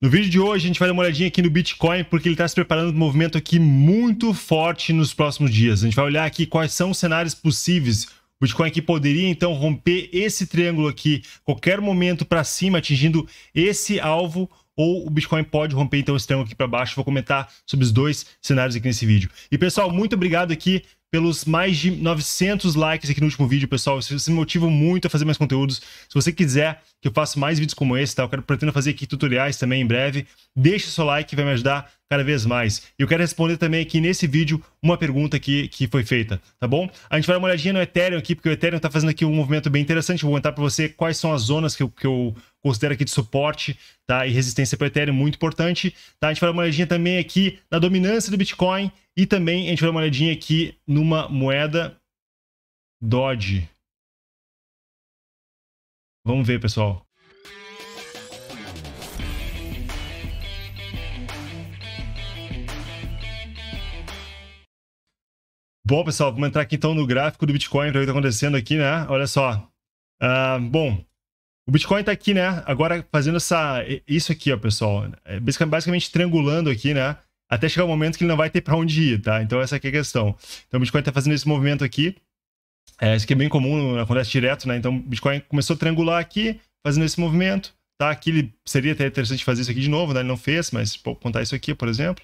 No vídeo de hoje, a gente vai dar uma olhadinha aqui no Bitcoin, porque ele está se preparando para um movimento aqui muito forte nos próximos dias. A gente vai olhar aqui quais são os cenários possíveis. O Bitcoin que poderia então romper esse triângulo aqui, qualquer momento para cima, atingindo esse alvo, ou o Bitcoin pode romper então esse triângulo aqui para baixo. Vou comentar sobre os dois cenários aqui nesse vídeo. E pessoal, muito obrigado aqui pelos mais de 900 likes aqui no último vídeo, pessoal. Vocês me motivam muito a fazer mais conteúdos. Se você quiser que eu faça mais vídeos como esse, tá? Eu quero, pretendo fazer aqui tutoriais também em breve. Deixe seu like, vai me ajudar cada vez mais. E eu quero responder também aqui nesse vídeo uma pergunta que, que foi feita, tá bom? A gente vai dar uma olhadinha no Ethereum aqui, porque o Ethereum tá fazendo aqui um movimento bem interessante. Eu vou contar para você quais são as zonas que eu, que eu considero aqui de suporte, tá? E resistência para o Ethereum, muito importante, tá? A gente vai dar uma olhadinha também aqui na dominância do Bitcoin e também a gente vai dar uma olhadinha aqui numa moeda Dodge. Vamos ver, pessoal. Bom, pessoal, vamos entrar aqui então no gráfico do Bitcoin para ver o que está acontecendo aqui, né? Olha só. Uh, bom, o Bitcoin está aqui, né? Agora fazendo essa, isso aqui, ó, pessoal. Basicamente, é basicamente triangulando aqui, né? até chegar o momento que ele não vai ter para onde ir, tá? Então essa aqui é a questão. Então o Bitcoin está fazendo esse movimento aqui, é, isso que é bem comum, acontece direto, né? Então o Bitcoin começou a triangular aqui, fazendo esse movimento, tá? Aqui ele, seria até interessante fazer isso aqui de novo, né? Ele não fez, mas vou contar isso aqui, por exemplo.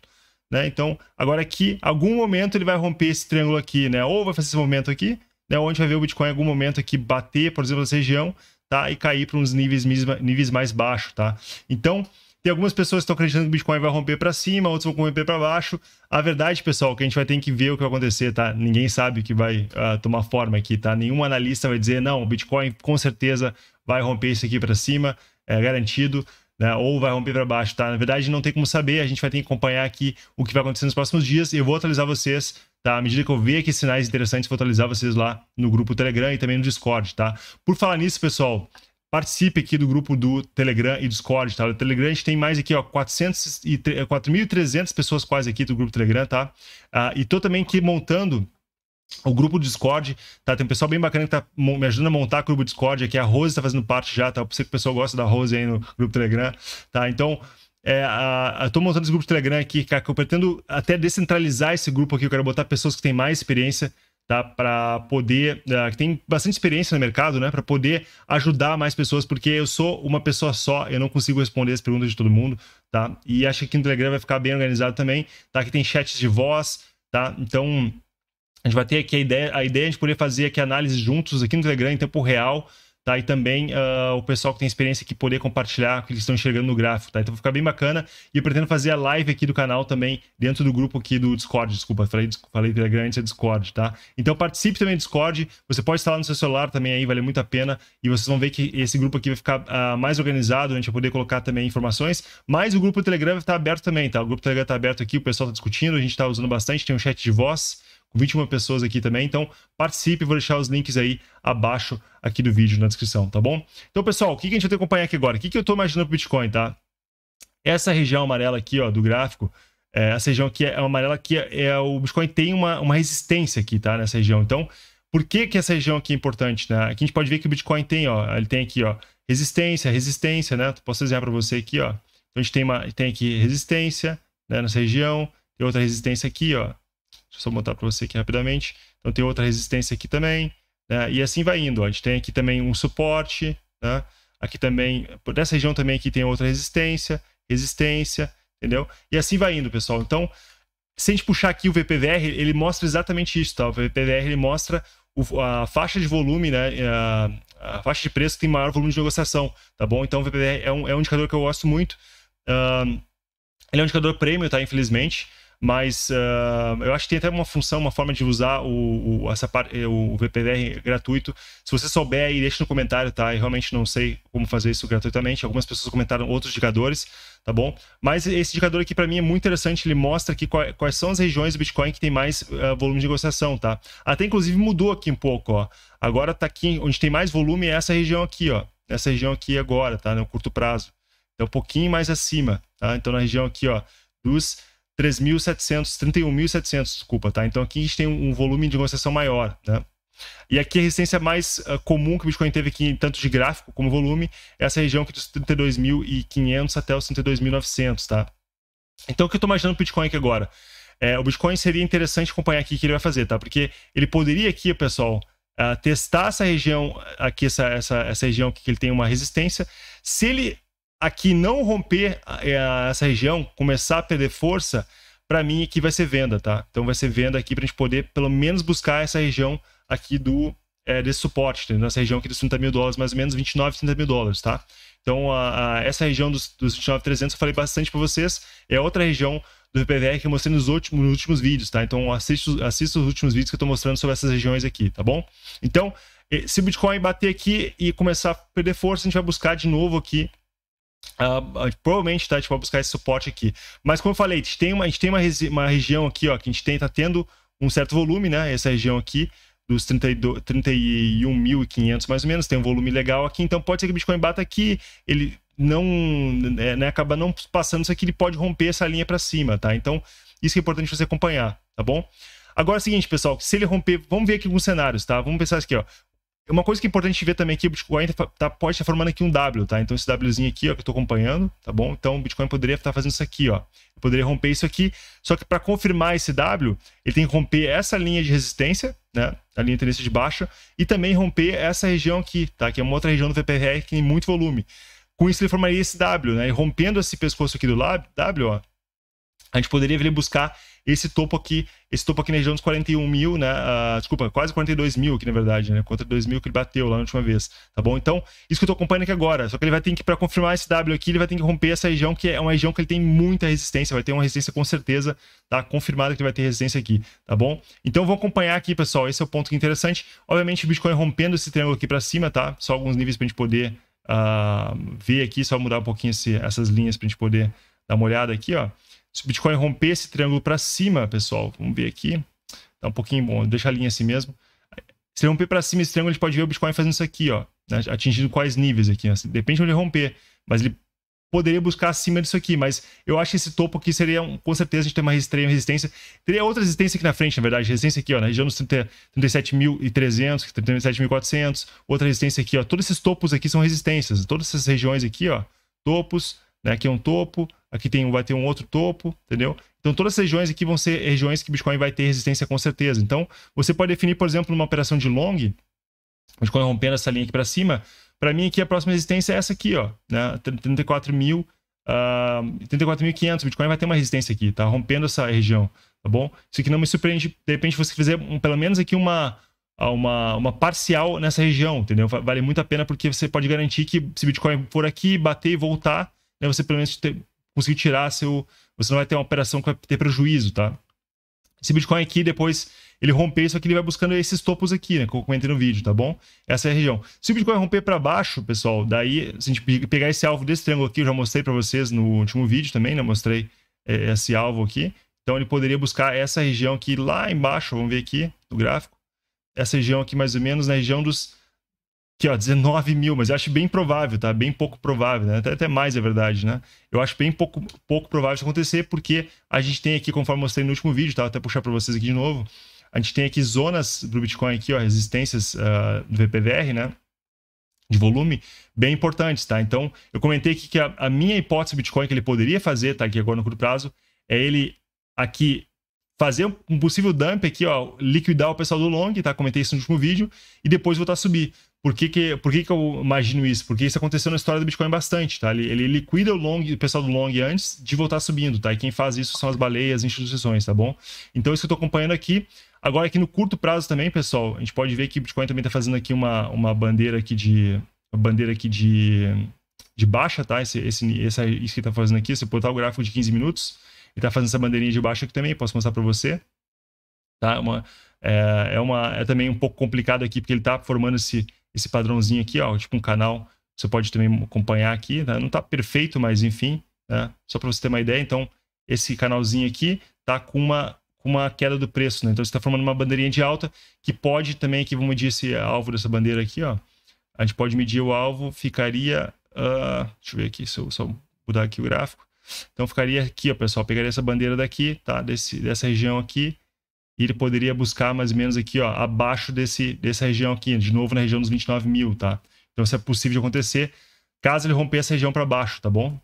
Né? Então, agora aqui, algum momento ele vai romper esse triângulo aqui, né? Ou vai fazer esse movimento aqui, né? Onde vai ver o Bitcoin em algum momento aqui bater, por exemplo, essa região, tá? E cair para uns níveis, níveis mais baixos, tá? Então, tem algumas pessoas que estão acreditando que o Bitcoin vai romper para cima, outros vão romper para baixo. A verdade, pessoal, é que a gente vai ter que ver o que vai acontecer, tá? Ninguém sabe o que vai uh, tomar forma aqui, tá? Nenhum analista vai dizer, não, o Bitcoin com certeza vai romper isso aqui para cima, é garantido. Né, ou vai romper para baixo, tá? Na verdade, não tem como saber, a gente vai ter que acompanhar aqui o que vai acontecer nos próximos dias e eu vou atualizar vocês, tá? À medida que eu ver aqui sinais interessantes, vou atualizar vocês lá no grupo Telegram e também no Discord, tá? Por falar nisso, pessoal, participe aqui do grupo do Telegram e Discord, tá? O Telegram a gente tem mais aqui, ó, 4.300 é, pessoas quase aqui do grupo Telegram, tá? Ah, e tô também aqui montando o grupo do Discord, tá? Tem um pessoal bem bacana que tá me ajudando a montar o grupo do Discord aqui. A Rose tá fazendo parte já, tá? Eu sei que o pessoal gosta da Rose aí no grupo Telegram, tá? Então, é, tô montando esse grupo Telegram aqui, cara, que eu pretendo até descentralizar esse grupo aqui. Eu quero botar pessoas que têm mais experiência, tá? Para poder, uh, que tem bastante experiência no mercado, né? Para poder ajudar mais pessoas, porque eu sou uma pessoa só, eu não consigo responder as perguntas de todo mundo, tá? E acho que aqui no Telegram vai ficar bem organizado também, tá? Que tem chats de voz, tá? Então a gente vai ter aqui a ideia, a ideia de poder fazer aqui análise juntos aqui no Telegram em tempo real, Tá? E também uh, o pessoal que tem experiência que poder compartilhar o que eles estão enxergando no gráfico, tá? Então vai ficar bem bacana. E eu pretendo fazer a live aqui do canal também, dentro do grupo aqui do Discord, desculpa, falei, falei Telegram antes é Discord, tá? Então participe também do Discord, você pode instalar no seu celular também aí, vale muito a pena. E vocês vão ver que esse grupo aqui vai ficar uh, mais organizado, a gente vai poder colocar também informações. Mas o grupo do Telegram vai estar aberto também, tá? O grupo do Telegram está aberto aqui, o pessoal está discutindo, a gente está usando bastante, tem um chat de voz. 21 pessoas aqui também. Então, participe, vou deixar os links aí abaixo aqui do vídeo na descrição, tá bom? Então, pessoal, o que a gente vai que acompanhar aqui agora? O que, eu estou imaginando para o Bitcoin, tá? Essa região amarela aqui, ó, do gráfico, é, essa região aqui é, é amarela que é, é, o Bitcoin tem uma, uma resistência aqui, tá? Nessa região. Então, por que, que essa região aqui é importante, né? Aqui a gente pode ver que o Bitcoin tem, ó, ele tem aqui, ó, resistência, resistência, né? Posso desenhar para você aqui, ó. Então a gente tem, uma, tem aqui resistência né, nessa região, tem outra resistência aqui, ó só montar para você aqui rapidamente. Então tem outra resistência aqui também. Né? E assim vai indo. A gente tem aqui também um suporte. Né? Aqui também, nessa região também aqui tem outra resistência, resistência, entendeu? E assim vai indo, pessoal. Então, se a gente puxar aqui o VPVR, ele mostra exatamente isso, tá? O VPVR ele mostra o, a faixa de volume, né? A, a, faixa de preço que tem maior volume de negociação, tá bom? Então o VPVR é um, é um indicador que eu gosto muito. Uh, ele é um indicador prêmio, tá? Infelizmente. Mas uh, eu acho que tem até uma função, uma forma de usar o, o essa parte, eh, o VPVR gratuito. Se você souber aí, deixa no comentário, tá? Eu realmente não sei como fazer isso gratuitamente. Algumas pessoas comentaram outros indicadores, tá bom? Mas esse indicador aqui para mim é muito interessante, ele mostra aqui quais, quais são as regiões do Bitcoin que tem mais uh, volume de negociação, tá? Até inclusive mudou aqui um pouco, ó. Agora tá aqui, onde tem mais volume é essa região aqui, ó. Essa região aqui agora, tá? No curto prazo. Então, um pouquinho mais acima, tá? Então, na região aqui, ó, dos 3.700, 31.700, desculpa, tá? Então aqui a gente tem um volume de negociação maior, né? E aqui a resistência mais uh, comum que o Bitcoin teve aqui, tanto de gráfico como volume, é essa região aqui dos 32.500 até os 32.900, tá? Então o que eu estou imaginando o Bitcoin aqui agora? É, o Bitcoin seria interessante acompanhar aqui o que ele vai fazer, tá? Porque ele poderia aqui, pessoal, uh, testar essa região aqui, essa, essa, essa região que ele tem uma resistência. Se ele aqui não romper eh, essa região, começar a perder força, para mim aqui vai ser venda, tá? Então vai ser venda aqui para a gente poder pelo menos buscar essa região aqui do é, desse suporte, né? nessa região aqui dos 30 mil dólares, mais ou menos 29, 30 mil dólares, tá? Então a, a, essa região dos, dos 29,300 eu falei bastante para vocês, é outra região do VPVR que eu mostrei nos últimos, nos últimos vídeos, tá? Então assista, assista os últimos vídeos que eu estou mostrando sobre essas regiões aqui, tá bom? Então, eh, se o Bitcoin bater aqui e começar a perder força, a gente vai buscar de novo aqui Uh, a provavelmente tá, a gente vai buscar esse suporte aqui. Mas como eu falei, a gente tem uma, a gente tem uma, uma região aqui, ó, que a gente tem, tá tendo um certo volume, né? Essa região aqui, dos 31.500 mais ou menos, tem um volume legal aqui. Então pode ser que o Bitcoin bata aqui, ele não, né, né acaba não passando isso aqui, ele pode romper essa linha para cima, tá? Então isso é importante você acompanhar, tá bom? Agora é o seguinte, pessoal, se ele romper, vamos ver aqui alguns cenários, tá? Vamos pensar aqui, ó. Uma coisa que é importante ver também aqui, o Bitcoin tá, tá pode estar tá formando aqui um W, tá? Então esse Wzinho aqui, ó, que eu estou acompanhando, tá bom? Então o Bitcoin poderia estar tá fazendo isso aqui, ó. Eu poderia romper isso aqui, só que para confirmar esse W, ele tem que romper essa linha de resistência, né? A linha de tendência de baixa, e também romper essa região aqui, tá? Que é uma outra região do VPR que tem muito volume. Com isso ele formaria esse W, né? E rompendo esse pescoço aqui do W, ó, a gente poderia vir buscar esse topo aqui, esse topo aqui na região dos 41 mil, né? Uh, desculpa, quase 42 mil aqui, na verdade, né? Contra 2 mil que ele bateu lá na última vez, tá bom? Então, isso que eu tô acompanhando aqui agora. Só que ele vai ter que, para confirmar esse W aqui, ele vai ter que romper essa região, que é uma região que ele tem muita resistência. Vai ter uma resistência com certeza, tá? Confirmado que ele vai ter resistência aqui, tá bom? Então, vou acompanhar aqui, pessoal. Esse é o ponto que é interessante. Obviamente, o Bitcoin rompendo esse triângulo aqui para cima, tá? Só alguns níveis pra gente poder uh, ver aqui, só mudar um pouquinho esse, essas linhas pra gente poder dar uma olhada aqui, ó. Se o Bitcoin romper esse triângulo para cima, pessoal, vamos ver aqui. Tá um pouquinho bom, deixa a linha assim mesmo. Se ele romper para cima esse triângulo, a gente pode ver o Bitcoin fazendo isso aqui, ó. Né? Atingindo quais níveis aqui, né? Depende de onde ele romper, mas ele poderia buscar acima disso aqui, mas eu acho que esse topo aqui seria, um, com certeza, a gente tem uma resistência. Teria outra resistência aqui na frente, na verdade, resistência aqui, ó, na região dos 37.300, 37.400, outra resistência aqui, ó. Todos esses topos aqui são resistências, todas essas regiões aqui, ó, topos, né, aqui é um topo, aqui tem, vai ter um outro topo, entendeu? Então todas as regiões aqui vão ser regiões que Bitcoin vai ter resistência com certeza. Então você pode definir, por exemplo, numa operação de long, Bitcoin rompendo essa linha aqui para cima, para mim aqui a próxima resistência é essa aqui, ó, né? 34 mil, uh, Bitcoin vai ter uma resistência aqui, tá? Rompendo essa região, tá bom? Isso aqui não me surpreende, de repente você fizer um, pelo menos aqui uma ah, uma, uma parcial nessa região, entendeu? Vale muito a pena porque você pode garantir que se Bitcoin for aqui, bater e voltar, né, você pelo menos conseguir tirar seu. Você não vai ter uma operação que vai ter prejuízo, tá? Esse Bitcoin aqui, depois ele romper isso aqui, ele vai buscando esses topos aqui, né? Que eu comentei no vídeo, tá bom? Essa é a região. Se o Bitcoin romper para baixo, pessoal, daí, se a gente pegar esse alvo desse triângulo aqui, eu já mostrei para vocês no último vídeo também, né? Mostrei é, esse alvo aqui. Então ele poderia buscar essa região aqui lá embaixo, vamos ver aqui do gráfico. Essa região aqui mais ou menos na região dos Aqui, ó, 19 mil, mas eu acho bem provável, tá? Bem pouco provável, né? Até, até mais, é verdade, né? Eu acho bem pouco, pouco provável isso acontecer, porque a gente tem aqui, conforme mostrei no último vídeo, tá? Vou até puxar para vocês aqui de novo. A gente tem aqui zonas do Bitcoin aqui, ó, resistências uh, do VPVR, né? de volume bem importantes, tá? Então, eu comentei aqui que a, a, minha hipótese do Bitcoin que ele poderia fazer, tá? Aqui agora no curto prazo, é ele aqui fazer um possível dump aqui, ó, liquidar o pessoal do long, tá? Comentei isso no último vídeo e depois voltar a subir. Por que, que, por que, que eu imagino isso? Porque isso aconteceu na história do Bitcoin bastante, tá? Ele, ele liquida o long, o pessoal do long antes de voltar subindo, tá? E quem faz isso são as baleias, as instituições, tá bom? Então, isso que eu tô acompanhando aqui. Agora, aqui no curto prazo também, pessoal, a gente pode ver que o Bitcoin também tá fazendo aqui uma, uma bandeira aqui de. bandeira aqui de, de baixa, tá? Esse, esse, essa, isso que tá fazendo aqui, se eu botar o gráfico de 15 minutos, ele tá fazendo essa bandeirinha de baixa aqui também, posso mostrar para você. Tá? Uma, é, é, uma, é também um pouco complicado aqui, porque ele tá formando esse esse padrãozinho aqui, ó, tipo um canal. Você pode também acompanhar aqui, né? não está perfeito, mas enfim, né? só para você ter uma ideia. Então, esse canalzinho aqui tá com uma, com uma queda do preço, né? Então, você está formando uma bandeirinha de alta que pode também, aqui vamos medir esse alvo dessa bandeira aqui, ó. A gente pode medir o alvo, ficaria. Uh, deixa eu ver aqui, se eu só mudar aqui o gráfico. Então, ficaria aqui, ó, pessoal. Pegaria essa bandeira daqui, tá? Desse, dessa região aqui e ele poderia buscar mais ou menos aqui, ó, abaixo desse, dessa região aqui, de novo na região dos 29 mil, tá? Então isso é possível de acontecer, caso ele romper essa região para baixo, tá bom?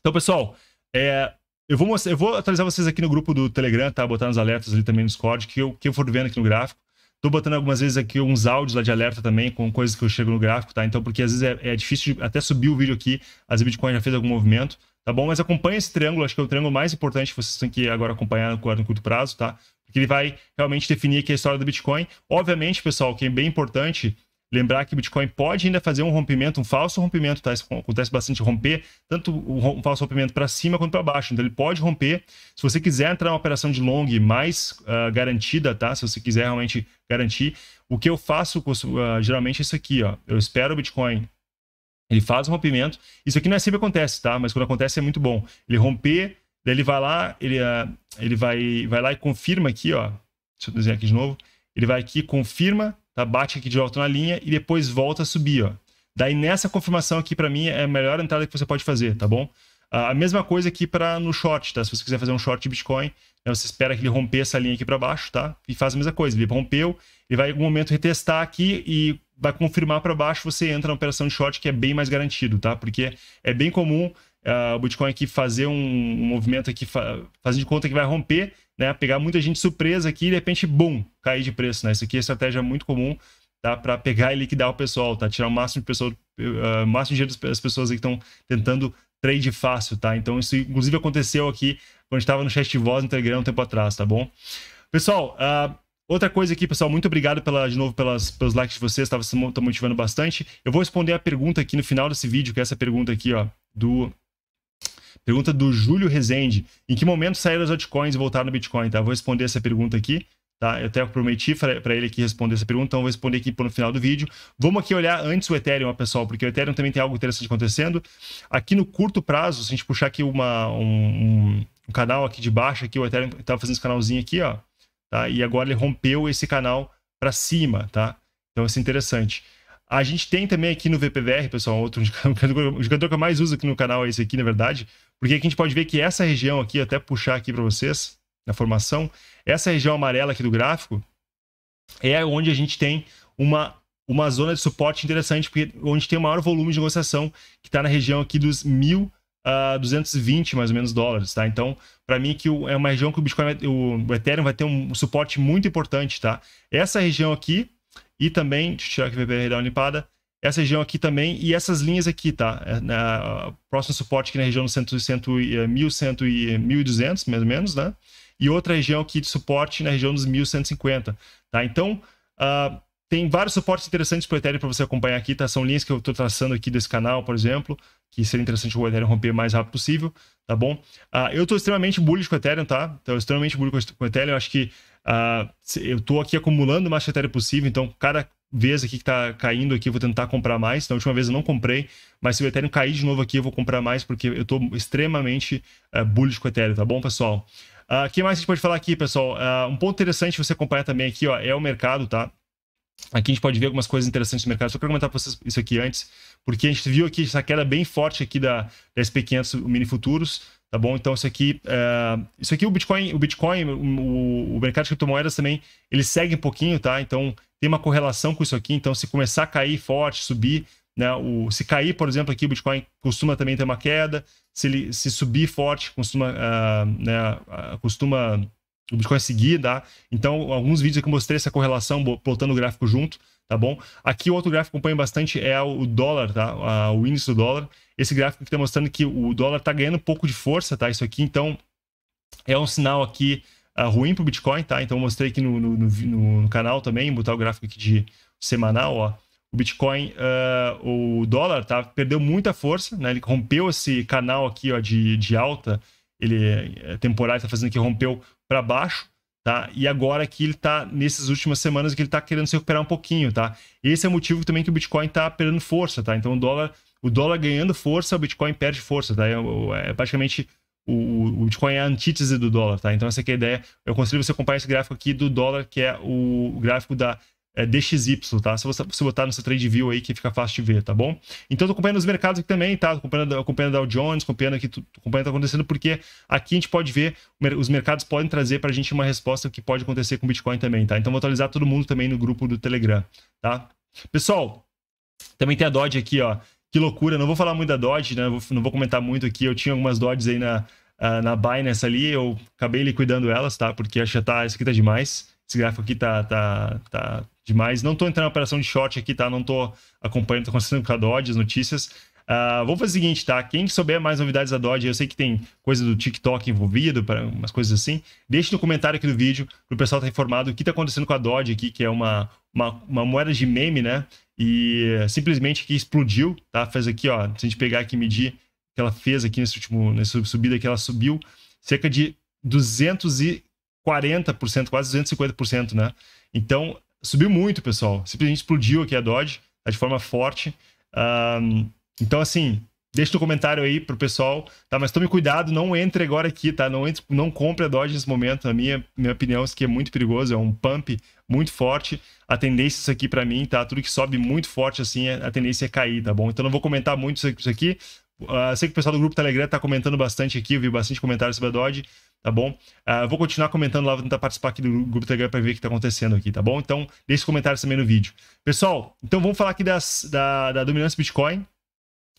Então, pessoal, é, eu vou, mostrar, eu vou atualizar vocês aqui no grupo do Telegram, tá? Botar nos alertas ali também no Discord, que eu, que eu for vendo aqui no gráfico. Tô botando algumas vezes aqui uns áudios lá de alerta também, com coisas que eu chego no gráfico, tá? Então, porque às vezes é, é difícil de, até subir o vídeo aqui, às vezes o Bitcoin já fez algum movimento, tá bom? Mas acompanha esse triângulo, acho que é o triângulo mais importante que vocês têm que agora acompanhar no curto prazo, tá? que ele vai realmente definir aqui a história do Bitcoin. Obviamente, pessoal, que é bem importante lembrar que o Bitcoin pode ainda fazer um rompimento, um falso rompimento, tá? Isso acontece bastante romper, tanto um falso rompimento para cima quanto para baixo. Então ele pode romper. Se você quiser entrar numa operação de long mais uh, garantida, tá? Se você quiser realmente garantir, o que eu faço uh, geralmente é isso aqui, ó. Eu espero o Bitcoin ele faz o rompimento. Isso aqui não é sempre acontece, tá? Mas quando acontece é muito bom. Ele romper Daí ele vai lá, ele, ah, ele vai, vai lá e confirma aqui, ó. Deixa eu desenhar aqui de novo. Ele vai aqui, confirma, tá? bate aqui de volta na linha e depois volta a subir, ó. Daí nessa confirmação aqui, para mim, é a melhor entrada que você pode fazer, tá bom? Ah, a mesma coisa aqui para no short, tá? Se você quiser fazer um short de Bitcoin, né, você espera que ele romper essa linha aqui para baixo, tá? E faz a mesma coisa. Ele rompeu, ele vai em algum momento retestar aqui e vai confirmar para baixo, você entra na operação de short, que é bem mais garantido, tá? Porque é bem comum é, o Bitcoin aqui fazer um, um movimento aqui, fa de conta que vai romper, né? Pegar muita gente surpresa aqui e de repente, bum, cair de preço, né? Isso aqui é estratégia muito comum, tá? Para pegar e liquidar o pessoal, tá? Tirar o máximo de pessoas uh, eh, máximo de dinheiro das pessoas que estão tentando trade fácil, tá? Então isso inclusive aconteceu aqui quando estava no chat de voz no Telegram um tempo atrás, tá bom? Pessoal, uh, Outra coisa aqui, pessoal, muito obrigado pela, de novo pelas, pelos likes de vocês, tá, vocês estão motivando bastante. Eu vou responder a pergunta aqui no final desse vídeo, que é essa pergunta aqui, ó, do Pergunta do Júlio Rezende. Em que momento saíram os altcoins e voltaram no Bitcoin? Tá? Vou responder essa pergunta aqui. Tá? Eu até prometi para ele aqui responder essa pergunta, então vou responder aqui no final do vídeo. Vamos aqui olhar antes o Ethereum, pessoal, porque o Ethereum também tem algo interessante acontecendo. Aqui no curto prazo, se a gente puxar aqui uma, um, um canal aqui de baixo, aqui, o Ethereum estava tá fazendo esse canalzinho aqui, ó, tá? e agora ele rompeu esse canal para cima. tá? Então isso é interessante. A gente tem também aqui no VPVR, pessoal, outro indicador o que eu mais uso aqui no canal é esse aqui, na verdade, porque aqui a gente pode ver que essa região aqui, até puxar aqui para vocês, na formação, essa região amarela aqui do gráfico é onde a gente tem uma, uma zona de suporte interessante, porque onde tem o maior volume de negociação, que está na região aqui dos 1.000 a 220 mais ou menos dólares, tá? Então, para mim que é uma região que o Bitcoin, o Ethereum vai ter um suporte muito importante, tá? Essa região aqui e também, deixa eu tirar aqui o VPR dar uma limpada, essa região aqui também e essas linhas aqui, tá? É, na, né, próximo suporte aqui na região do 100, 100, 1100 e 1200, é, mais ou menos, né? E outra região aqui de suporte na região dos 1150, tá? Então, uh, tem vários suportes interessantes para o Ethereum para você acompanhar aqui, tá? São linhas que eu estou traçando aqui desse canal, por exemplo, que seria interessante o Ethereum romper o mais rápido possível, tá bom? Uh, eu estou extremamente bullish com o Ethereum, tá? Então, extremamente bullish com o Ethereum, eu acho que Uh, eu estou aqui acumulando o mais Ethereum possível, então cada vez aqui que tá caindo aqui, eu vou tentar comprar mais. Na então, última vez eu não comprei, mas se o Ethereum cair de novo aqui, eu vou comprar mais, porque eu tô extremamente uh, bullish com o Ethereum, tá bom, pessoal? O uh, ah, que mais a gente pode falar aqui, pessoal? Uh, um ponto interessante você acompanhar também aqui, ó, é o mercado, tá? Aqui a gente pode ver algumas coisas interessantes no mercado. Só quero comentar para vocês isso aqui antes, porque a gente viu aqui essa queda bem forte aqui da, da SP500 Mini Futuros. Tá bom? Então isso aqui, uh, isso aqui o Bitcoin, o Bitcoin, o, o, mercado de criptomoedas também, ele segue um pouquinho, tá? Então tem uma correlação com isso aqui. Então se começar a cair forte, subir, né? O, se cair, por exemplo, aqui o Bitcoin costuma também ter uma queda. Se ele se subir forte, costuma, uh, né? Eh, costuma o Bitcoin seguir, tá? Então alguns vídeos que eu mostrei essa correlação, plotando o gráfico junto, tá bom? Aqui o outro gráfico que acompanha bastante é o dólar, tá? Ah, o índice do dólar esse gráfico que está mostrando que o dólar está ganhando um pouco de força, tá? Isso aqui, então, é um sinal aqui uh, ruim para o Bitcoin, tá? Então, mostrei aqui no no, no, no, canal também, botar o gráfico aqui de semanal, ó. O Bitcoin, uh, o dólar, tá? Perdeu muita força, né? Ele rompeu esse canal aqui, ó, de, de alta. Ele é temporário, está fazendo que rompeu para baixo. Tá? E agora que ele está nessas últimas semanas que ele está querendo se recuperar um pouquinho, tá? Esse é o motivo também que o Bitcoin está perdendo força, tá? Então o dólar o dólar ganhando força, o Bitcoin perde força, tá? É, é praticamente o, o Bitcoin é a antítese do dólar, tá? Então essa aqui é a ideia. Eu aconselho você acompanhar esse gráfico aqui do dólar, que é o, gráfico da é, DXY, tá? Se você, você botar no seu trade view aí que fica fácil de ver, tá bom? Então tô acompanhando os mercados aqui também, tá? Tô acompanhando, acompanhando Dow Jones, acompanhando aqui, tô acompanhando tá acontecendo, porque aqui a gente pode ver, os mercados podem trazer pra gente uma resposta que pode acontecer com o Bitcoin também, tá? Então vou atualizar todo mundo também no grupo do Telegram, tá? Pessoal, também tem a Dodge aqui, ó. Que loucura, não vou falar muito da Dodge, né? Não vou comentar muito aqui. Eu tinha algumas Dodges aí na, ah, na Binance ali, eu acabei liquidando elas, tá? Porque acho que aqui tá demais. Esse gráfico aqui tá, tá, tá demais. Não tô entrando na operação de short aqui, tá? Não tô acompanhando, tô acontecendo com a Dodge, as notícias. Uh, vou fazer o seguinte, tá? Quem souber mais novidades da Dodge, eu sei que tem coisa do TikTok envolvido, para umas coisas assim, deixe no comentário aqui do vídeo pro o pessoal estar tá informado o que está acontecendo com a Dodge aqui, que é uma, uma, uma, moeda de meme, né? e simplesmente que explodiu, tá? Faz aqui, ó, se a gente pegar aqui e medir que ela fez aqui nesse último, nessa subida que ela subiu, cerca de 240%, quase 250%, né? Então, subiu muito, pessoal. Simplesmente explodiu aqui a Dodge, tá? de forma forte. Um, então, assim, Deixa o comentário aí pro pessoal, tá? Mas tome cuidado, não entre agora aqui, tá? Não, entre, não compre a Dodge nesse momento. Na minha, minha opinião, é isso aqui é muito perigoso, é um pump muito forte. A tendência isso aqui para mim, tá? Tudo que sobe muito forte assim, é, a tendência é cair, tá bom? Então não vou comentar muito isso aqui. Uh, sei que o pessoal do grupo Telegram tá comentando bastante aqui, eu vi bastante comentários sobre a Dodge, tá bom? Uh, vou continuar comentando lá, vou tentar participar aqui do grupo Telegram para ver o que tá acontecendo aqui, tá bom? Então, deixe comentários também no vídeo. Pessoal, então vamos falar aqui das, da, da dominância Bitcoin,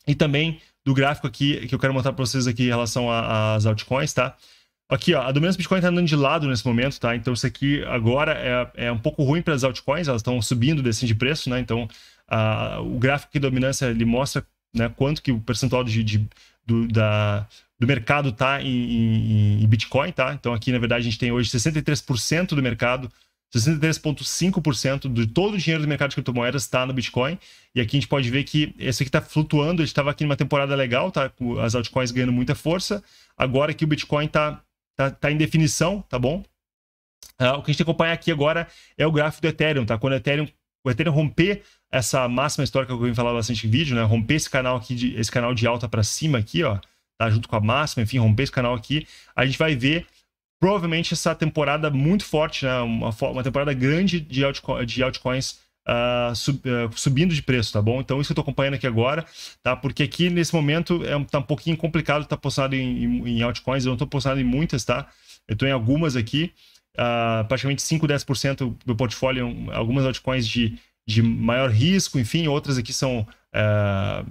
e também do gráfico aqui, que eu quero mostrar para vocês aqui em relação às altcoins, tá? Aqui, ó, a dominância do Bitcoin tá andando de lado nesse momento, tá? Então isso aqui agora é, é um pouco ruim para as altcoins, elas estão subindo, descendo de preço, né? Então a, o gráfico de dominância, ele mostra né, quanto que o percentual de, de do, da, do mercado tá em, em, em Bitcoin, tá? Então aqui, na verdade, a gente tem hoje 63% do mercado 63,5% de todo o dinheiro do mercado de criptomoedas está no Bitcoin. E aqui a gente pode ver que esse aqui está flutuando. A gente estava aqui numa temporada legal, tá? Com as altcoins ganhando muita força. Agora que o Bitcoin está tá, tá em definição, tá bom? Ah, o que a gente tem que acompanhar aqui agora é o gráfico do Ethereum, tá? Quando o Ethereum, o Ethereum romper essa máxima histórica que eu vim falar bastante em vídeo, né? Romper esse canal aqui, de, esse canal de alta para cima aqui, ó, tá? Junto com a máxima, enfim, romper esse canal aqui, a gente vai ver provavelmente essa temporada muito forte, né? uma, uma temporada grande de, altco de altcoins uh, sub, uh, subindo de preço, tá bom? Então isso que eu tô acompanhando aqui agora, tá? Porque aqui nesse momento é, tá um pouquinho complicado estar tá postado em, em, em, altcoins, eu não tô postado em muitas, tá? Eu tô em algumas aqui, uh, praticamente 5, 10% do meu portfólio, algumas altcoins de, de maior risco, enfim, outras aqui são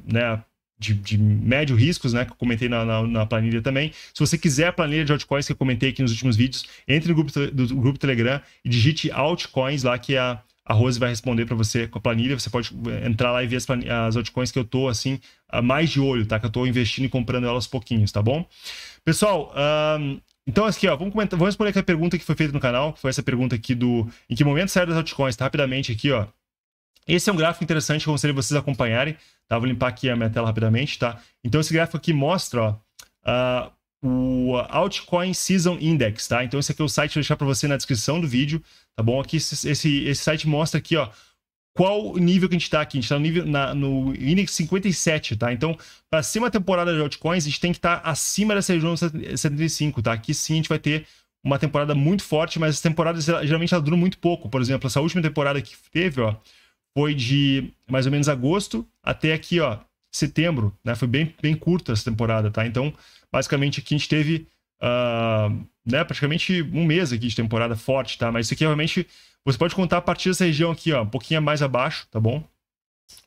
né, de, de, médio riscos, né? Que eu comentei na, na, na, planilha também. Se você quiser a planilha de altcoins que eu comentei aqui nos últimos vídeos, entre no grupo do grupo Telegram e digite altcoins lá que a, a Rose vai responder para você com a planilha. Você pode eh, entrar lá e ver as, as altcoins que eu tô assim mais de olho, tá? Que eu tô investindo e comprando elas pouquinhos, tá bom? Pessoal, um, então, aqui, ó, vamos, comentar, vamos responder aqui a pergunta que foi feita no canal, que foi essa pergunta aqui do em que momento saíram das altcoins, tá? rapidamente aqui, ó. Esse é um gráfico interessante que eu gostaria de vocês acompanharem. Tá? Vou limpar aqui a minha tela rapidamente, tá? Então, esse gráfico aqui mostra ó, uh, o Altcoin Season Index, tá? Então, esse aqui é o site, que vou deixar para você na descrição do vídeo, tá bom? Aqui, esse, esse, esse site mostra aqui, ó, qual nível que a gente está aqui. A gente está no nível na, no índice 57, tá? Então, para ser uma temporada de altcoins, a gente tem que estar tá acima dessa região 75, tá? Aqui sim a gente vai ter uma temporada muito forte, mas as temporadas geralmente duram muito pouco. Por exemplo, essa última temporada que teve, ó, foi de mais ou menos agosto até aqui, ó, setembro, né? Foi bem, bem curta essa temporada, tá? Então, basicamente aqui a gente teve, uh, né, praticamente um mês aqui de temporada forte, tá? Mas isso aqui realmente, você pode contar a partir dessa região aqui, ó, um pouquinho mais abaixo, tá bom?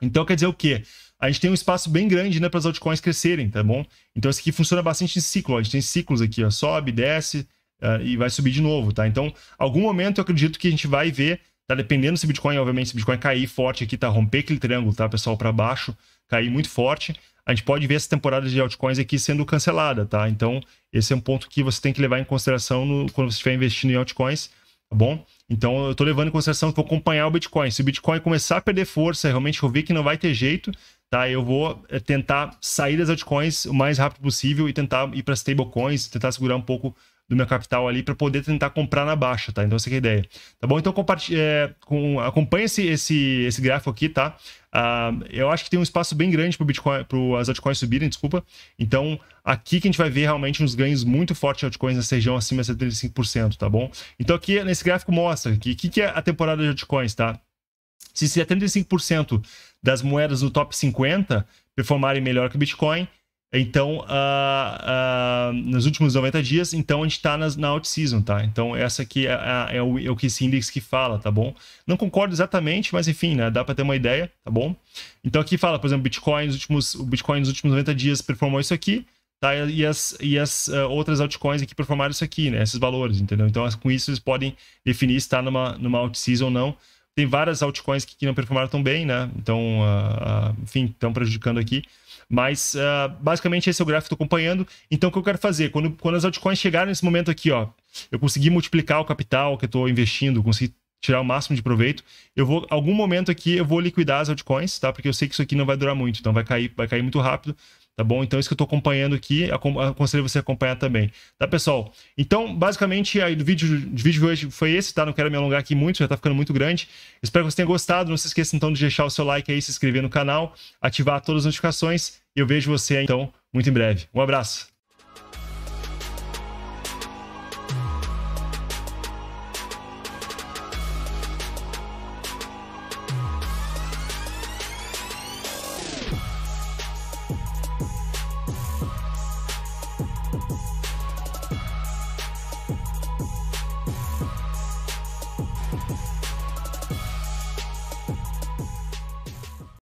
Então, quer dizer o quê? A gente tem um espaço bem grande, né, para as altcoins crescerem, tá bom? Então, isso aqui funciona bastante em ciclo, ó. A gente tem ciclos aqui, ó, sobe, desce uh, e vai subir de novo, tá? Então, algum momento eu acredito que a gente vai ver Tá dependendo se o Bitcoin, obviamente, se o Bitcoin cair forte aqui, tá? Romper aquele triângulo, tá, pessoal, para baixo, cair muito forte. A gente pode ver essa temporada de altcoins aqui sendo cancelada, tá? Então, esse é um ponto que você tem que levar em consideração no, quando você estiver investindo em altcoins, tá bom? Então, eu tô levando em consideração que vou acompanhar o Bitcoin. Se o Bitcoin começar a perder força, realmente eu ver que não vai ter jeito, tá? Eu vou eh, tentar sair das altcoins o mais rápido possível e tentar ir para stablecoins, tentar segurar um pouco do meu capital ali para poder tentar comprar na baixa, tá? Então essa é a ideia. Tá bom? Então compartilha, é, com, acompanha esse, esse, esse gráfico aqui, tá? Uh, eu acho que tem um espaço bem grande para Bitcoin, para as altcoins subirem, desculpa. Então, aqui que a gente vai ver realmente uns ganhos muito fortes de altcoins nessa região acima de 75%, tá bom? Então, aqui nesse gráfico mostra o que, que, que é a temporada de altcoins, tá? Se 75% das moedas do top 50 performarem melhor que o Bitcoin, então, uh, uh, nos últimos 90 dias, então a gente está na out-season, tá? Então, essa aqui é, é, é, o, é o que esse índice que fala, tá bom? Não concordo exatamente, mas enfim, né? Dá para ter uma ideia, tá bom? Então, aqui fala, por exemplo, Bitcoin, nos últimos, o Bitcoin nos últimos 90 dias performou isso aqui, tá? E as, e as uh, outras altcoins aqui performaram isso aqui, né? Esses valores, entendeu? Então, com isso, eles podem definir se está numa, numa out-season ou não. Tem várias altcoins que, que não performaram tão bem, né? Então, uh, uh, enfim, estão prejudicando aqui. Mas uh, basicamente esse é o gráfico que estou acompanhando. Então o que eu quero fazer? Quando, quando as altcoins chegaram nesse momento aqui, ó, eu consegui multiplicar o capital que eu estou investindo, consegui tirar o máximo de proveito. Eu vou, algum momento aqui, eu vou liquidar as altcoins, tá? Porque eu sei que isso aqui não vai durar muito, então vai cair, vai cair muito rápido. Tá bom? Então, é isso que eu estou acompanhando aqui, aconselho você a acompanhar também. Tá, pessoal? Então, basicamente, aí do vídeo, do vídeo de hoje foi esse, tá? Não quero me alongar aqui muito, já tá ficando muito grande. Espero que você tenha gostado. Não se esqueça, então, de deixar o seu like aí, se inscrever no canal, ativar todas as notificações. E eu vejo você, então, muito em breve. Um abraço!